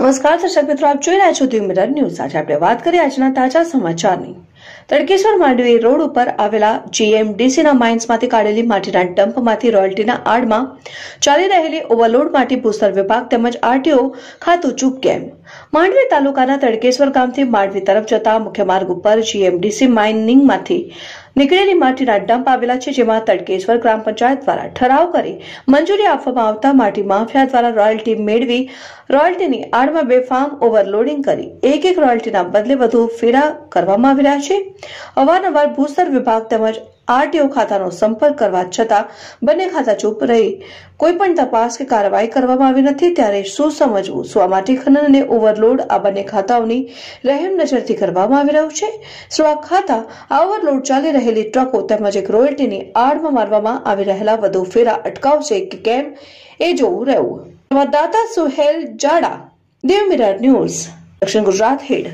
નમસ્કાર દર્શક મિત્રો આપ જોઈ રહ્યા છો ધી મિરર ન્યૂઝ આજે આપણે વાત કરીએ આજના તાજા સમાચારની તડકેશ્વર માંડવી રોડ ઉપર આવેલા જીએમડીસીના માઇન્સમાંથી કાઢેલી માટીના ડમ્પમાંથી રોયલ્ટીના આડમાં ચાલી રહેલી ઓવરલોડ માટી ભૂસ્તર વિભાગ તેમજ આરટીઓ ખાતું ચૂપ કેમ માંડવી તાલુકાના તડકેશ્વર ગામથી માંડવી તરફ જતા મુખ્ય માર્ગ ઉપર જીએમડીસી માઇનિંગમાંથી નીકળેલી માટીના ડંપ આવેલા છે જેમાં તડકેશ્વર ગ્રામ પંચાયત દ્વારા ઠરાવ કરી મંજૂરી આપવામાં આવતા માટી માફિયા દ્વારા રોયલ્ટી મેળવી રોયલ્ટીની આડમાં બે બેફામ ઓવરલોડિંગ કરી એક એક રોયલ્ટીના બદલે વધુ ફેરા કરવામાં આવી રહ્યા છે અવારનવાર ભૂસ્તર વિભાગ તેમજ આરટીઓ ખાતાનો સંપર્ક કરવા છતાં બંને ખાતા ચૂપ રહી કોઈ પણ તપાસ કે કાર્યવાહી કરવામાં આવી નથી ત્યારે શું સમજવું શું આ માટી ખનન અને ઓવરલોડ આ બંને ખાતાઓની રહેમ નજરથી કરવામાં આવી રહ્યું છે શું આ ખાતા આ ઓવરલોડ ચાલી રહેલી ટ્રકો તેમજ એક રોયલ્ટીની આડમાં મારવામાં આવી રહેલા વધુ ફેરા અટકાવશે કે કેમ એ જોવું રહ્યું સંવાદદાતા સુહેલ જાડા દેવ મિરર ન્યૂઝ દક્ષિણ ગુજરાત હેડ